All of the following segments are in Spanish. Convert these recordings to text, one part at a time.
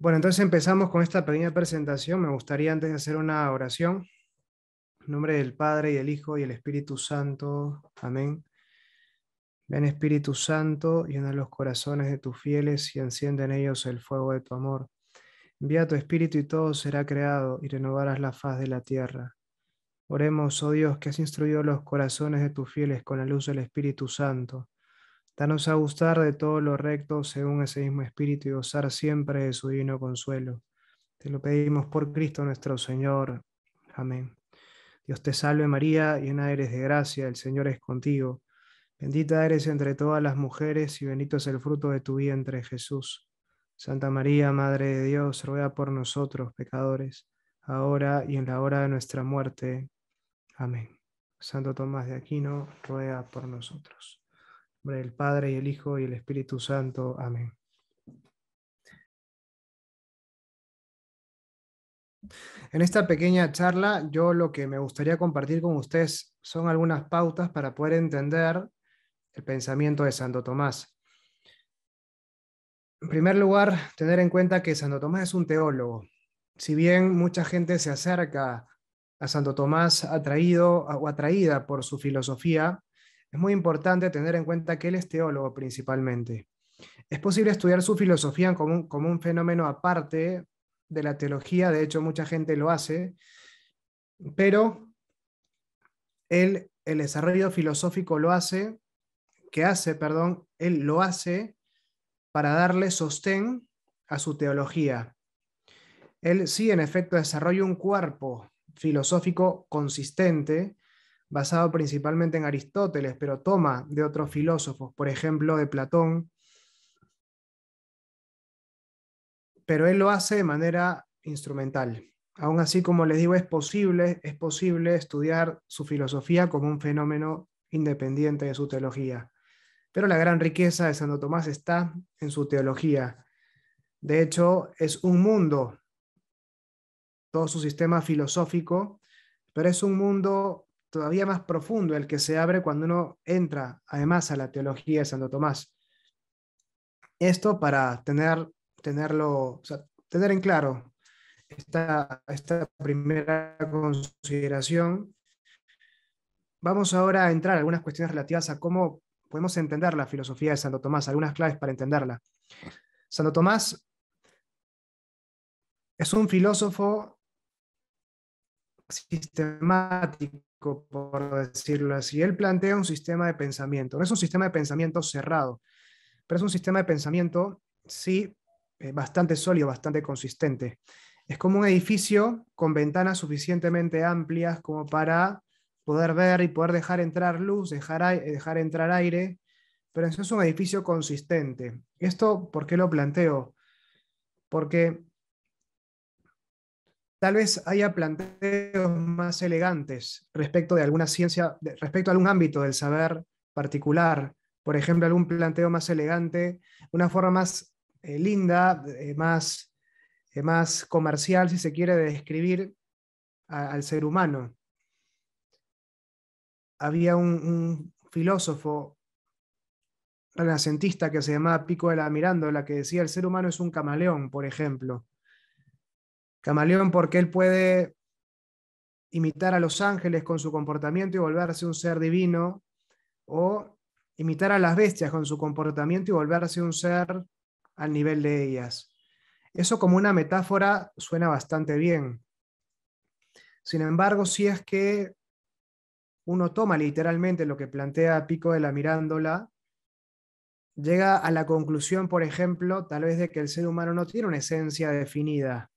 Bueno, entonces empezamos con esta pequeña presentación. Me gustaría antes de hacer una oración. En nombre del Padre y del Hijo y del Espíritu Santo. Amén. Ven Espíritu Santo, llena los corazones de tus fieles y enciende en ellos el fuego de tu amor. Envía tu Espíritu y todo será creado y renovarás la faz de la tierra. Oremos, oh Dios, que has instruido los corazones de tus fieles con la luz del Espíritu Santo Danos a gustar de todo lo recto según ese mismo espíritu y gozar siempre de su divino consuelo. Te lo pedimos por Cristo nuestro Señor. Amén. Dios te salve María, llena eres de gracia, el Señor es contigo. Bendita eres entre todas las mujeres y bendito es el fruto de tu vientre, Jesús. Santa María, Madre de Dios, ruega por nosotros pecadores, ahora y en la hora de nuestra muerte. Amén. Santo Tomás de Aquino, ruega por nosotros nombre del Padre y el Hijo y el Espíritu Santo. Amén. En esta pequeña charla, yo lo que me gustaría compartir con ustedes son algunas pautas para poder entender el pensamiento de Santo Tomás. En primer lugar, tener en cuenta que Santo Tomás es un teólogo. Si bien mucha gente se acerca a Santo Tomás atraído o atraída por su filosofía, es muy importante tener en cuenta que él es teólogo principalmente. Es posible estudiar su filosofía como un, fenómeno aparte de la teología, de hecho mucha gente lo hace, pero él, el desarrollo filosófico lo hace, que hace, perdón, él lo hace para darle sostén a su teología. Él sí, en efecto, desarrolla un cuerpo filosófico consistente basado principalmente en Aristóteles, pero toma de otros filósofos, por ejemplo, de Platón. Pero él lo hace de manera instrumental. Aún así, como les digo, es posible, es posible estudiar su filosofía como un fenómeno independiente de su teología. Pero la gran riqueza de Santo Tomás está en su teología. De hecho, es un mundo, todo su sistema filosófico, pero es un mundo todavía más profundo el que se abre cuando uno entra además a la teología de Santo Tomás. Esto para tener, tenerlo, tener en claro esta, esta primera consideración. Vamos ahora a entrar a algunas cuestiones relativas a cómo podemos entender la filosofía de Santo Tomás, algunas claves para entenderla. Santo Tomás es un filósofo sistemático, por decirlo así. Él plantea un sistema de pensamiento. No es un sistema de pensamiento cerrado, pero es un sistema de pensamiento, sí, eh, bastante sólido, bastante consistente. Es como un edificio con ventanas suficientemente amplias como para poder ver y poder dejar entrar luz, dejar, eh, dejar entrar aire, pero eso es un edificio consistente. ¿Esto por qué lo planteo? Porque Tal vez haya planteos más elegantes respecto de alguna ciencia, respecto a algún ámbito del saber particular, por ejemplo, algún planteo más elegante, una forma más eh, linda, eh, más, eh, más comercial, si se quiere, de describir al ser humano. Había un, un, filósofo renacentista que se llamaba Pico de la Mirándola que decía el ser humano es un camaleón, por ejemplo. Camaleón porque él puede imitar a los ángeles con su comportamiento y volverse un ser divino, o imitar a las bestias con su comportamiento y volverse un ser al nivel de ellas. Eso como una metáfora suena bastante bien. Sin embargo, si es que uno toma literalmente lo que plantea Pico de la Mirándola, llega a la conclusión, por ejemplo, tal vez de que el ser humano no tiene una esencia definida,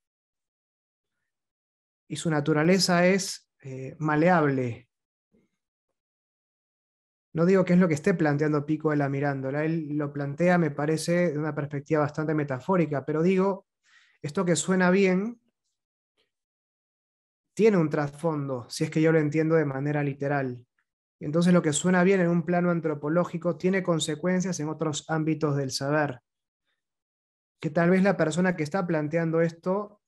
y su naturaleza es eh, maleable. No digo que es lo que esté planteando Pico de la Mirándola, él lo plantea, me parece, de una perspectiva bastante metafórica, pero digo, esto que suena bien tiene un trasfondo, si es que yo lo entiendo de manera literal. entonces lo que suena bien en un plano antropológico tiene consecuencias en otros ámbitos del saber, que tal vez la persona que está planteando esto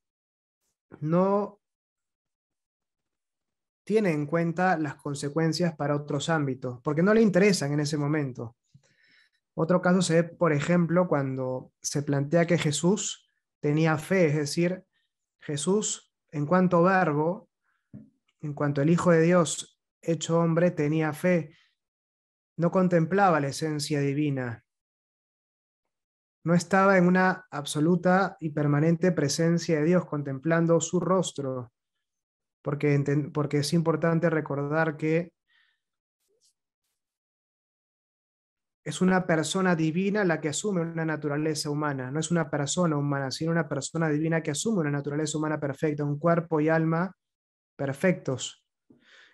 no tiene en cuenta las consecuencias para otros ámbitos, porque no le interesan en ese momento. Otro caso se ve, por ejemplo, cuando se plantea que Jesús tenía fe, es decir, Jesús en cuanto verbo, en cuanto el Hijo de Dios hecho hombre tenía fe, no contemplaba la esencia divina, no estaba en una absoluta y permanente presencia de Dios contemplando su rostro, porque, es importante recordar que es una persona divina la que asume una naturaleza humana, no es una persona humana, sino una persona divina que asume una naturaleza humana perfecta, un cuerpo y alma perfectos.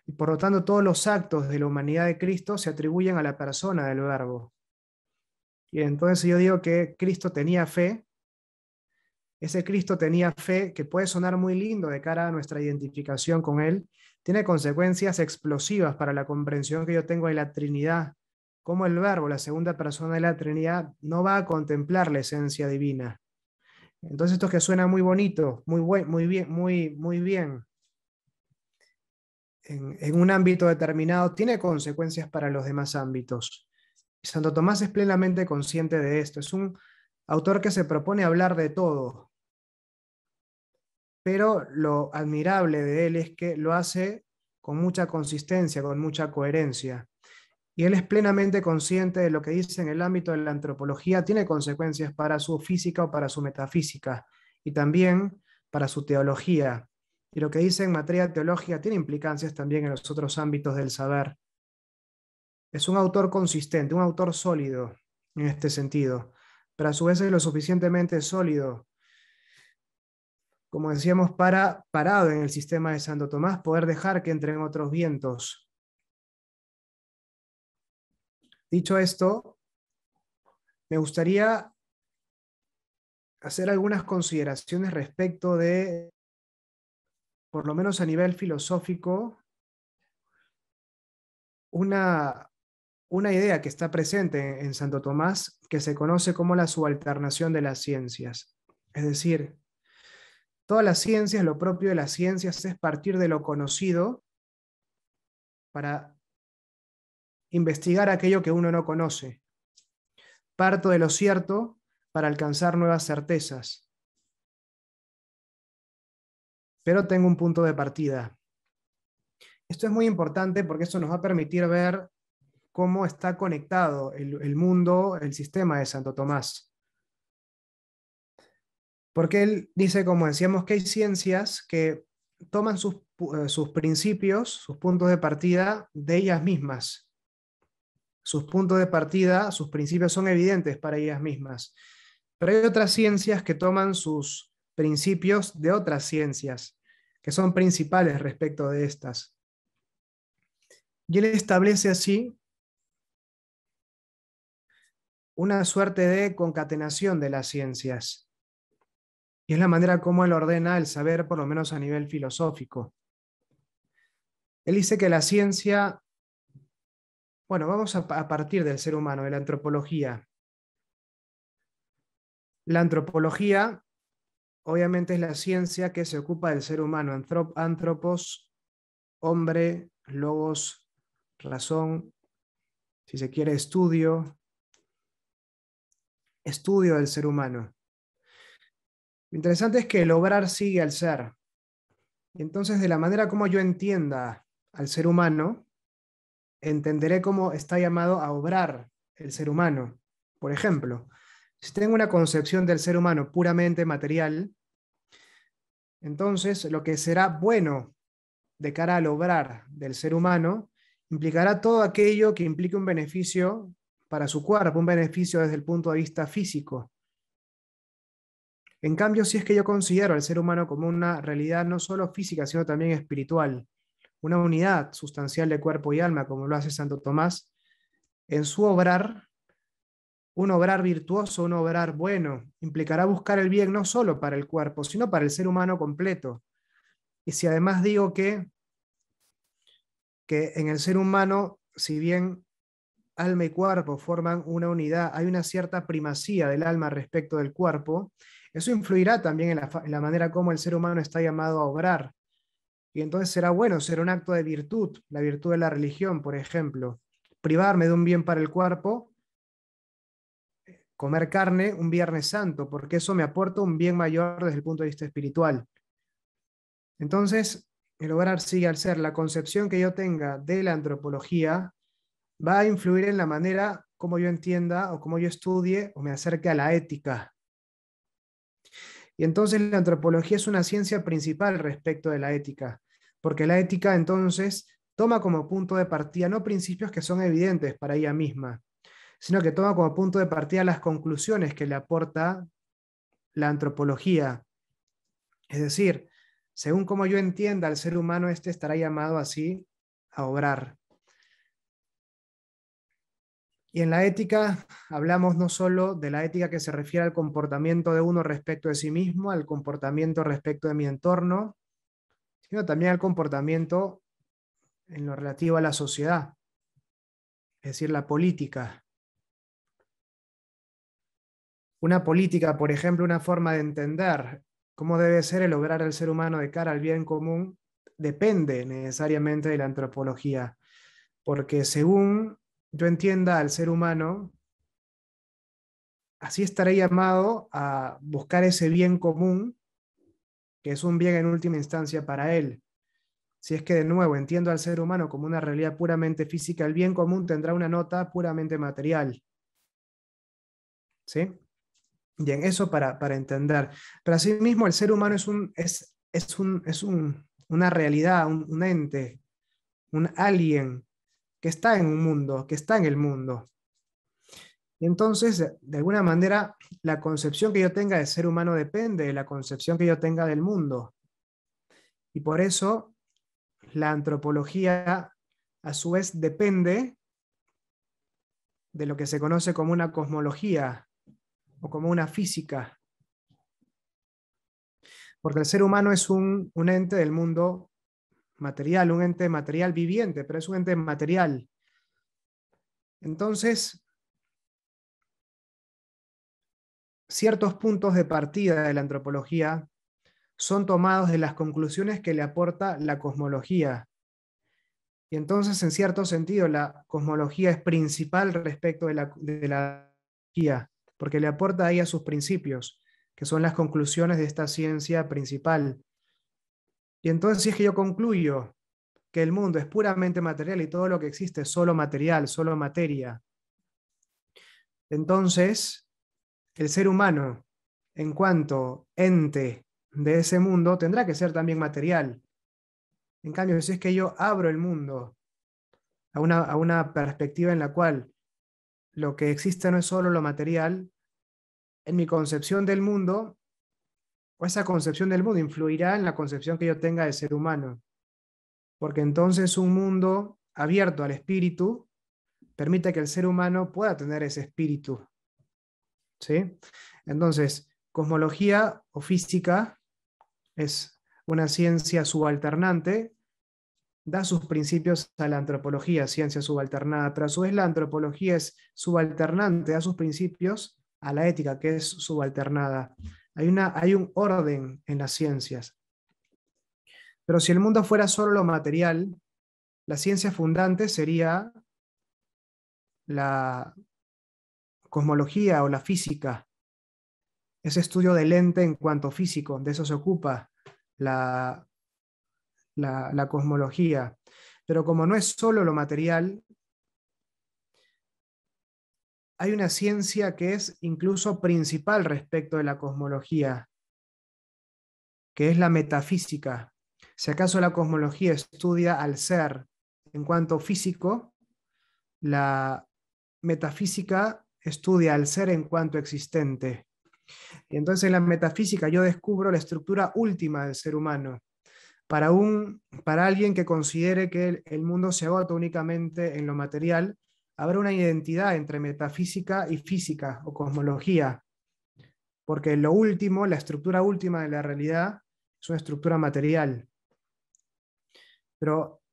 Y por lo tanto, todos los actos de la humanidad de Cristo se atribuyen a la persona del verbo. Y entonces yo digo que Cristo tenía fe, ese Cristo tenía fe que puede sonar muy lindo de cara a nuestra identificación con Él, tiene consecuencias explosivas para la comprensión que yo tengo de la Trinidad, como el verbo, la segunda persona de la Trinidad, no va a contemplar la esencia divina. Entonces esto que suena muy bonito, muy, muy bien, muy, muy bien, en, en, un ámbito determinado, tiene consecuencias para los demás ámbitos. Santo Tomás es plenamente consciente de esto. Es un autor que se propone hablar de todo, pero lo admirable de él es que lo hace con mucha consistencia, con mucha coherencia. Y él es plenamente consciente de lo que dice en el ámbito de la antropología, tiene consecuencias para su física o para su metafísica y también para su teología. Y lo que dice en materia teológica teología tiene implicancias también en los otros ámbitos del saber. Es un autor consistente, un autor sólido en este sentido, pero a su vez es lo suficientemente sólido como decíamos, para, parado en el sistema de Santo Tomás, poder dejar que entren otros vientos. Dicho esto, me gustaría hacer algunas consideraciones respecto de, por lo menos a nivel filosófico, una, una idea que está presente en Santo Tomás que se conoce como la subalternación de las ciencias. Es decir, Todas las ciencias, lo propio de las ciencias es partir de lo conocido para investigar aquello que uno no conoce. Parto de lo cierto para alcanzar nuevas certezas. Pero tengo un punto de partida. Esto es muy importante porque eso nos va a permitir ver cómo está conectado el, el mundo, el sistema de Santo Tomás. Porque él dice, como decíamos, que hay ciencias que toman eh, sus, principios, sus puntos de partida de ellas mismas. Sus puntos de partida, sus principios son evidentes para ellas mismas. Pero hay otras ciencias que toman sus principios de otras ciencias, que son principales respecto de estas. Y él establece así una suerte de concatenación de las ciencias. Y es la manera como él ordena el saber, por lo menos a nivel filosófico. Él dice que la ciencia, bueno, vamos a, partir del ser humano, de la antropología. La antropología, obviamente, es la ciencia que se ocupa del ser humano, antropos, hombre, logos, razón, si se quiere, estudio, estudio del ser humano. Lo interesante es que el obrar sigue al ser. entonces, de la manera como yo entienda al ser humano, entenderé cómo está llamado a obrar el ser humano. Por ejemplo, si tengo una concepción del ser humano puramente material, entonces lo que será bueno de cara al obrar del ser humano implicará todo aquello que implique un beneficio para su cuerpo, un beneficio desde el punto de vista físico. En cambio, si es que yo considero al ser humano como una realidad no solo física, sino también espiritual, una unidad sustancial de cuerpo y alma, como lo hace Santo Tomás, en su obrar, un obrar virtuoso, un obrar bueno, implicará buscar el bien no solo para el cuerpo, sino para el ser humano completo. Y si además digo que, que en el ser humano, si bien alma y cuerpo forman una unidad, hay una cierta primacía del alma respecto del cuerpo, eso influirá también en la, manera como el ser humano está llamado a obrar. Y entonces será bueno, ser un acto de virtud, la virtud de la religión, por ejemplo. Privarme de un bien para el cuerpo, comer carne un viernes santo, porque eso me aporta un bien mayor desde el punto de vista espiritual. Entonces, el obrar sigue al ser. La concepción que yo tenga de la antropología va a influir en la manera como yo entienda o como yo estudie o me acerque a la ética. Y entonces la antropología es una ciencia principal respecto de la ética, porque la ética entonces toma como punto de partida no principios que son evidentes para ella misma, sino que toma como punto de partida las conclusiones que le aporta la antropología. Es decir, según como yo entienda al ser humano, este estará llamado así a obrar. Y en la ética hablamos no solo de la ética que se refiere al comportamiento de uno respecto de sí mismo, al comportamiento respecto de mi entorno, sino también al comportamiento en lo relativo a la sociedad, es decir, la política. Una política, por ejemplo, una forma de entender cómo debe ser el obrar del ser humano de cara al bien común, depende necesariamente de la antropología, porque según yo entienda al ser humano, así estaré llamado a buscar ese bien común, que es un bien en última instancia para él. Si es que de nuevo entiendo al ser humano como una realidad puramente física, el bien común tendrá una nota puramente material. ¿Sí? en eso para, para entender. Pero asimismo, el ser humano es, un, es, es, un, es una realidad, un, un ente, un alien que está en un mundo, que está en el mundo. Entonces, de alguna manera, la concepción que yo tenga de ser humano depende de la concepción que yo tenga del mundo. Y por eso, la antropología, a su vez, depende de lo que se conoce como una cosmología o como una física. Porque el ser humano es un, un ente del mundo material, un ente material viviente, pero es un ente material. Entonces, ciertos puntos de partida de la antropología son tomados de las conclusiones que le aporta la cosmología. Y entonces, en cierto sentido, la cosmología es principal respecto de la, de la porque le aporta ahí a sus principios, que son las conclusiones de esta ciencia principal. Y entonces si es que yo concluyo que el mundo es puramente material y todo lo que existe es solo material, solo materia, entonces el ser humano, en cuanto ente de ese mundo, tendrá que ser también material. En cambio, si es que yo abro el mundo a una, perspectiva en la cual lo que existe no es solo lo material, en mi concepción del mundo, o esa concepción del mundo influirá en la concepción que yo tenga de ser humano. Porque entonces un mundo abierto al espíritu permite que el ser humano pueda tener ese espíritu. ¿Sí? Entonces, cosmología o física es una ciencia subalternante, da sus principios a la antropología, ciencia subalternada. A su vez, la antropología es subalternante, da sus principios a la ética, que es subalternada. Hay, una, hay un orden en las ciencias. Pero si el mundo fuera solo lo material, la ciencia fundante sería la cosmología o la física. Ese estudio del ente en cuanto físico, de eso se ocupa la, la cosmología. Pero como no es solo lo material, hay una ciencia que es incluso principal respecto de la cosmología, que es la metafísica. Si acaso la cosmología estudia al ser en cuanto físico, la metafísica estudia al ser en cuanto existente. Y entonces en la metafísica yo descubro la estructura última del ser humano. Para, alguien que considere que el, el mundo se agota únicamente en lo material, haber una identidad entre metafísica y física o cosmología, porque lo último, la estructura última de la realidad, es una estructura material. Pero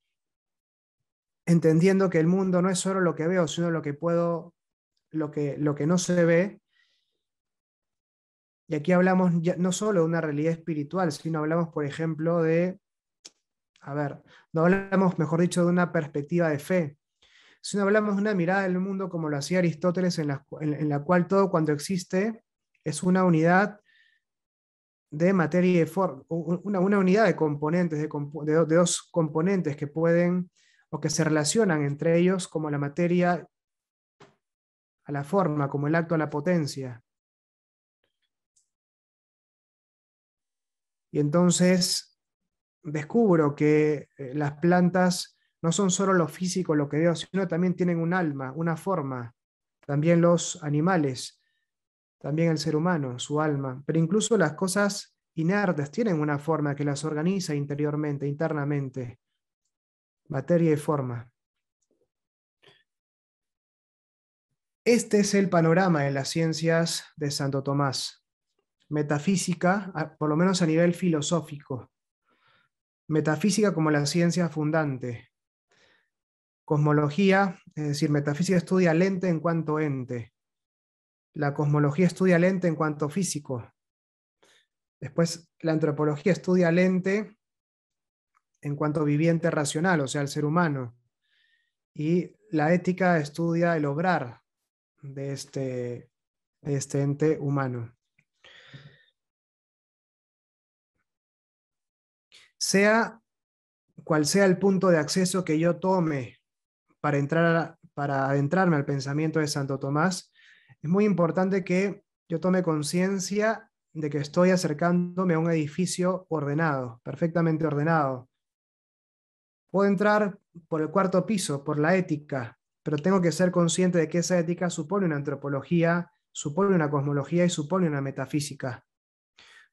entendiendo que el mundo no es solo lo que veo, sino lo que puedo, lo que, lo que no se ve. Y aquí hablamos no solo de una realidad espiritual, sino hablamos, por ejemplo, de, a ver, no hablamos, mejor dicho, de una perspectiva de fe, si no hablamos de una mirada del mundo como lo hacía Aristóteles, en la, cual todo cuando existe es una unidad de materia y de forma, una, una, unidad de componentes, de, dos componentes que pueden o que se relacionan entre ellos como la materia a la forma, como el acto a la potencia. Y entonces descubro que eh, las plantas no son solo lo físico lo que veo, sino también tienen un alma, una forma. También los animales, también el ser humano, su alma. Pero incluso las cosas inertes tienen una forma que las organiza interiormente, internamente. Materia y forma. Este es el panorama de las ciencias de Santo Tomás. Metafísica, por lo menos a nivel filosófico. Metafísica como la ciencia fundante, Cosmología, es decir, metafísica estudia al ente en cuanto ente. La cosmología estudia al ente en cuanto físico. Después, la antropología estudia al ente en cuanto viviente racional, o sea, el ser humano. Y la ética estudia el obrar de este, de este ente humano. Sea cual sea el punto de acceso que yo tome para, entrar, para adentrarme al pensamiento de Santo Tomás, es muy importante que yo tome conciencia de que estoy acercándome a un edificio ordenado, perfectamente ordenado. Puedo entrar por el cuarto piso, por la ética, pero tengo que ser consciente de que esa ética supone una antropología, supone una cosmología y supone una metafísica.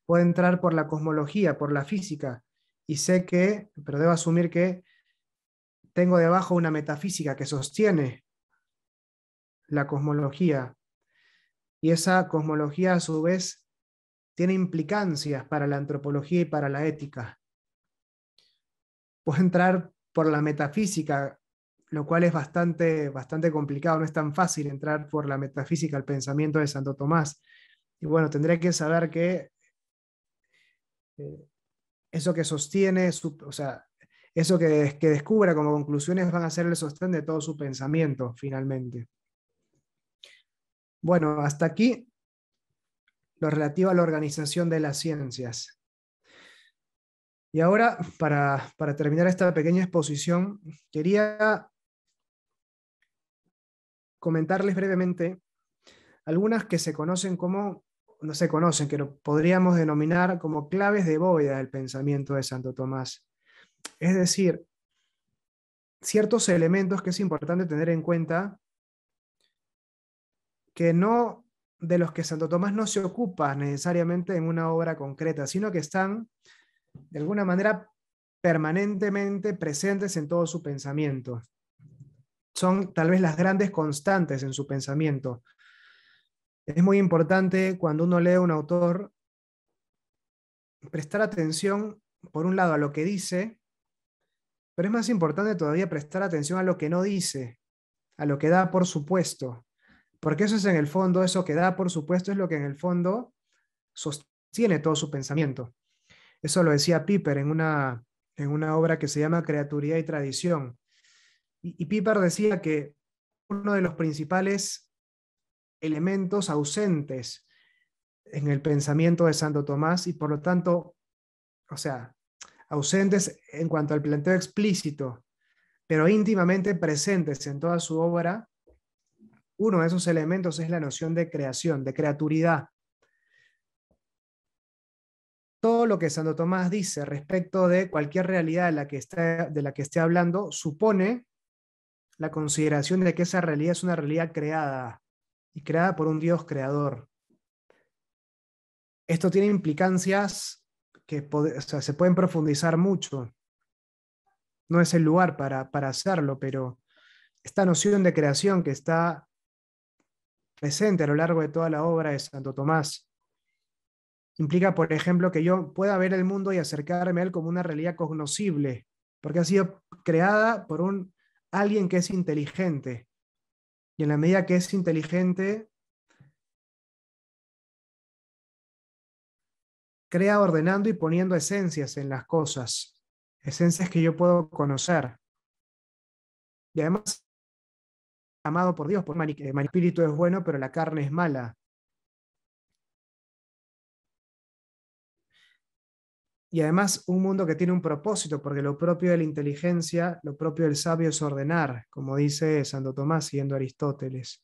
Puedo entrar por la cosmología, por la física, y sé que, pero debo asumir que tengo debajo una metafísica que sostiene la cosmología y esa cosmología a su vez tiene implicancias para la antropología y para la ética. Puedo entrar por la metafísica, lo cual es bastante, bastante complicado, no es tan fácil entrar por la metafísica al pensamiento de Santo Tomás. Y bueno, tendré que saber que eh, eso que sostiene, o sea, eso que, que descubra como conclusiones van a ser el sostén de todo su pensamiento, finalmente. Bueno, hasta aquí lo relativo a la organización de las ciencias. Y ahora, para, terminar esta pequeña exposición, quería comentarles brevemente algunas que se conocen como, no se conocen, que podríamos denominar como claves de bóveda del pensamiento de Santo Tomás. Es decir, ciertos elementos que es importante tener en cuenta que no de los que Santo Tomás no se ocupa necesariamente en una obra concreta, sino que están de alguna manera permanentemente presentes en todo su pensamiento. Son tal vez las grandes constantes en su pensamiento. Es muy importante cuando uno lee a un autor prestar atención, por un lado, a lo que dice pero es más importante todavía prestar atención a lo que no dice, a lo que da por supuesto, porque eso es en el fondo, eso que da por supuesto es lo que en el fondo sostiene todo su pensamiento. Eso lo decía Piper en una, en una obra que se llama Creaturidad y Tradición. y Piper decía que uno de los principales elementos ausentes en el pensamiento de Santo Tomás y por lo tanto, o sea, ausentes en cuanto al planteo explícito, pero íntimamente presentes en toda su obra, uno de esos elementos es la noción de creación, de creaturidad. Todo lo que Santo Tomás dice respecto de cualquier realidad de la que está de la que esté hablando supone la consideración de que esa realidad es una realidad creada y creada por un Dios creador. Esto tiene implicancias que se pueden profundizar mucho. No es el lugar para, hacerlo, pero esta noción de creación que está presente a lo largo de toda la obra de Santo Tomás implica, por ejemplo, que yo pueda ver el mundo y acercarme a él como una realidad cognoscible, porque ha sido creada por un alguien que es inteligente. Y en la medida que es inteligente, crea ordenando y poniendo esencias en las cosas, esencias que yo puedo conocer. Y además, amado por Dios, por el eh, espíritu es bueno, pero la carne es mala. Y además un mundo que tiene un propósito, porque lo propio de la inteligencia, lo propio del sabio es ordenar, como dice Santo Tomás siguiendo Aristóteles.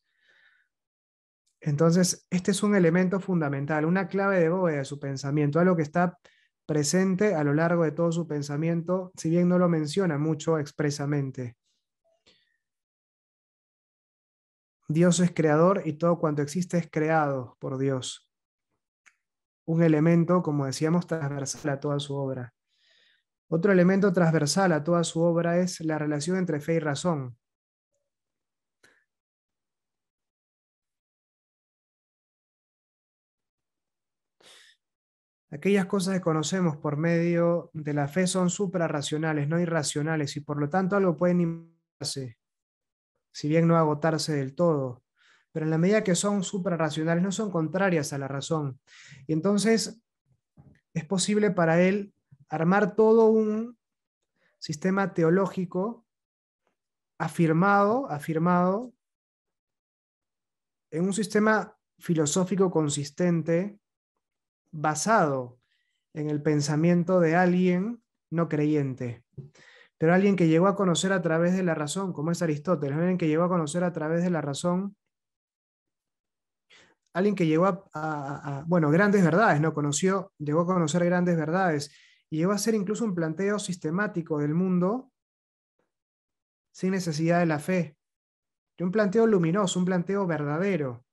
Entonces, este es un elemento fundamental, una clave de bóveda de su pensamiento, algo que está presente a lo largo de todo su pensamiento, si bien no lo menciona mucho expresamente. Dios es creador y todo cuanto existe es creado por Dios. Un elemento, como decíamos, transversal a toda su obra. Otro elemento transversal a toda su obra es la relación entre fe y razón. Aquellas cosas que conocemos por medio de la fe son suprarracionales, no irracionales, y por lo tanto algo puede animarse, si bien no agotarse del todo. Pero en la medida que son suprarracionales, no son contrarias a la razón. Y entonces es posible para él armar todo un sistema teológico afirmado, afirmado en un sistema filosófico consistente basado en el pensamiento de alguien no creyente, pero alguien que llegó a conocer a través de la razón, como es Aristóteles, alguien que llegó a conocer a través de la razón, alguien que llegó a, bueno, grandes verdades, ¿no? Conoció, llegó a conocer grandes verdades y llegó a ser incluso un planteo sistemático del mundo sin necesidad de la fe. un planteo luminoso, un planteo verdadero.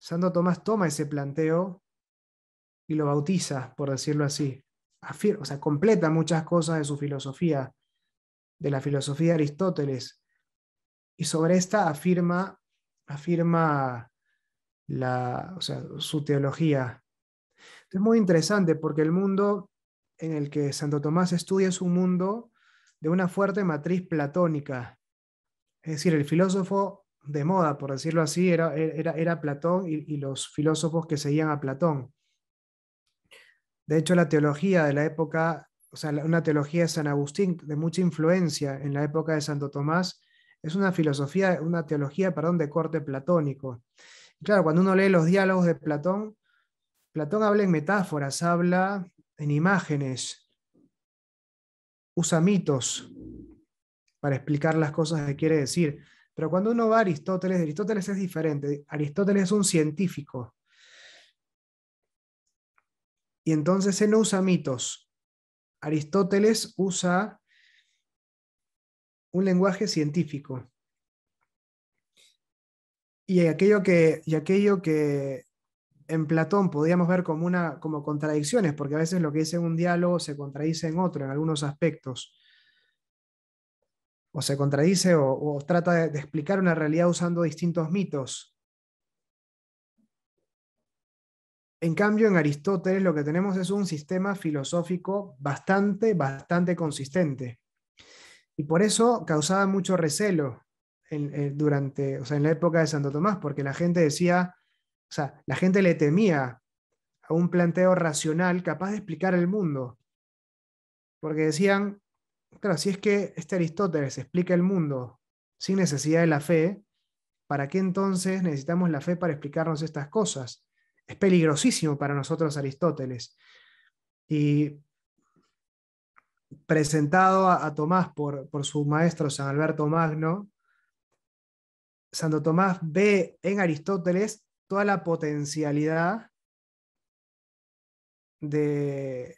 Santo Tomás toma ese planteo y lo bautiza, por decirlo así. o sea, completa muchas cosas de su filosofía, de la filosofía de Aristóteles. Y sobre esta afirma, afirma la, su teología. Es muy interesante porque el mundo en el que Santo Tomás estudia es un mundo de una fuerte matriz platónica. Es decir, el filósofo de moda, por decirlo así, era, Platón y los filósofos que seguían a Platón. De hecho, la teología de la época, o sea, una teología de San Agustín, de mucha influencia en la época de Santo Tomás, es una filosofía, una teología, perdón, de corte platónico. claro, cuando uno lee los diálogos de Platón, Platón habla en metáforas, habla en imágenes, usa mitos para explicar las cosas que quiere decir. Pero cuando uno va a Aristóteles, Aristóteles es diferente. Aristóteles es un científico. Y entonces él no usa mitos. Aristóteles usa un lenguaje científico. Y aquello que, y aquello que en Platón podríamos ver como, una, como contradicciones, porque a veces lo que dice un diálogo se contradice en otro, en algunos aspectos. O se contradice o, trata de, explicar una realidad usando distintos mitos. En cambio, en Aristóteles lo que tenemos es un sistema filosófico bastante, bastante consistente. Y por eso causaba mucho recelo en, eh, durante, o sea, en la época de Santo Tomás, porque la gente decía, o sea, la gente le temía a un planteo racional capaz de explicar el mundo. Porque decían, claro, si es que este Aristóteles explica el mundo sin necesidad de la fe, ¿para qué entonces necesitamos la fe para explicarnos estas cosas? es peligrosísimo para nosotros Aristóteles. Y presentado a, Tomás por, su maestro San Alberto Magno, Santo Tomás ve en Aristóteles toda la potencialidad de...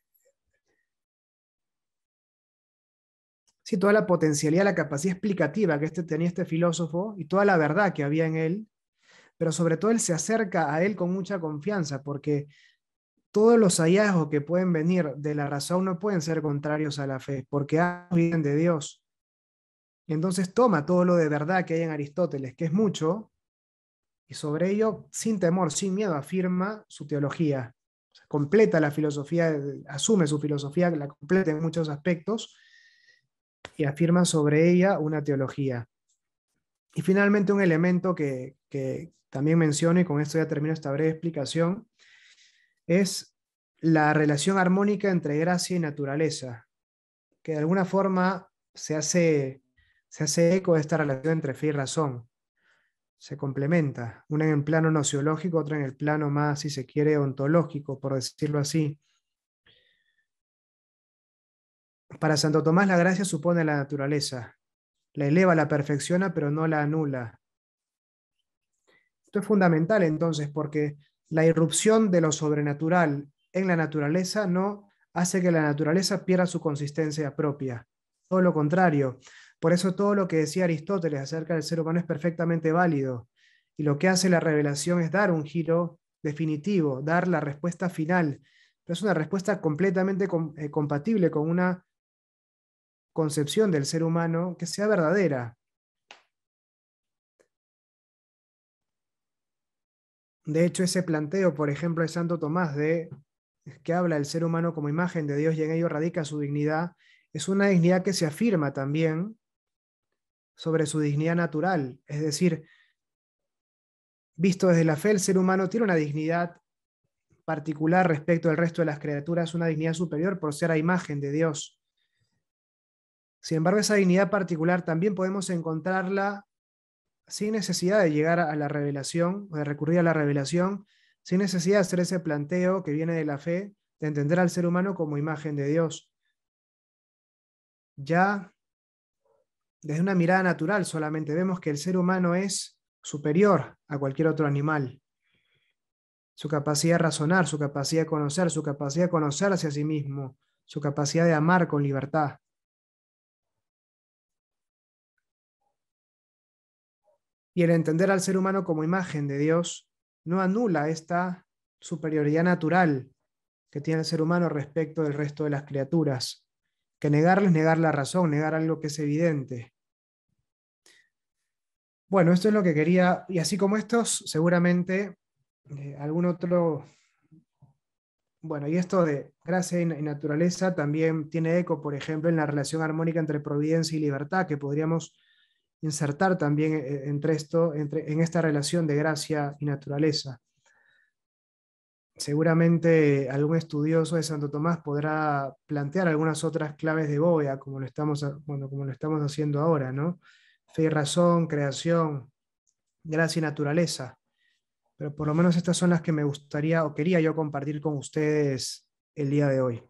toda la potencialidad, la capacidad explicativa que este, tenía este filósofo y toda la verdad que había en él pero sobre todo él se acerca a él con mucha confianza, porque todos los hallazgos que pueden venir de la razón no pueden ser contrarios a la fe, porque vienen de Dios. Entonces toma todo lo de verdad que hay en Aristóteles, que es mucho, y sobre ello, sin temor, sin miedo, afirma su teología. completa la filosofía, asume su filosofía, la completa en muchos aspectos, y afirma sobre ella una teología. Y finalmente un elemento que, también menciono, y con esto ya termino esta breve explicación, es la relación armónica entre gracia y naturaleza, que de alguna forma se hace, se hace eco de esta relación entre fe y razón. Se complementa, una en el plano nociológico, otra en el plano más, si se quiere, ontológico, por decirlo así. Para Santo Tomás la gracia supone la naturaleza, la eleva, la perfecciona, pero no la anula. Esto es fundamental entonces porque la irrupción de lo sobrenatural en la naturaleza no hace que la naturaleza pierda su consistencia propia. Todo lo contrario. Por eso todo lo que decía Aristóteles acerca del ser humano es perfectamente válido. Y lo que hace la revelación es dar un giro definitivo, dar la respuesta final. es una respuesta completamente eh, compatible con una concepción del ser humano que sea verdadera, De hecho, ese planteo, por ejemplo, de Santo Tomás, de que habla el ser humano como imagen de Dios y en ello radica su dignidad, es una dignidad que se afirma también sobre su dignidad natural. Es decir, visto desde la fe, el ser humano tiene una dignidad particular respecto al resto de las criaturas, una dignidad superior por ser a imagen de Dios. Sin embargo, esa dignidad particular también podemos encontrarla sin necesidad de llegar a la revelación, de recurrir a la revelación, sin necesidad de hacer ese planteo que viene de la fe, de entender al ser humano como imagen de Dios. Ya desde una mirada natural solamente vemos que el ser humano es superior a cualquier otro animal. Su capacidad de razonar, su capacidad de conocer, su capacidad de conocerse a sí mismo, su capacidad de amar con libertad. Y el entender al ser humano como imagen de Dios no anula esta superioridad natural que tiene el ser humano respecto del resto de las criaturas, que negarles es negar la razón, negar algo que es evidente. Bueno, esto es lo que quería, y así como estos, seguramente eh, algún otro... Bueno, y esto de gracia y naturaleza también tiene eco, por ejemplo, en la relación armónica entre providencia y libertad, que podríamos insertar también eh, entre esto, entre, en esta relación de gracia y naturaleza. Seguramente algún estudioso de Santo Tomás podrá plantear algunas otras claves de Bóveda, como lo estamos, como lo estamos haciendo ahora, ¿no? Fe y razón, creación, gracia y naturaleza. Pero por lo menos estas son las que me gustaría o quería yo compartir con ustedes el día de hoy.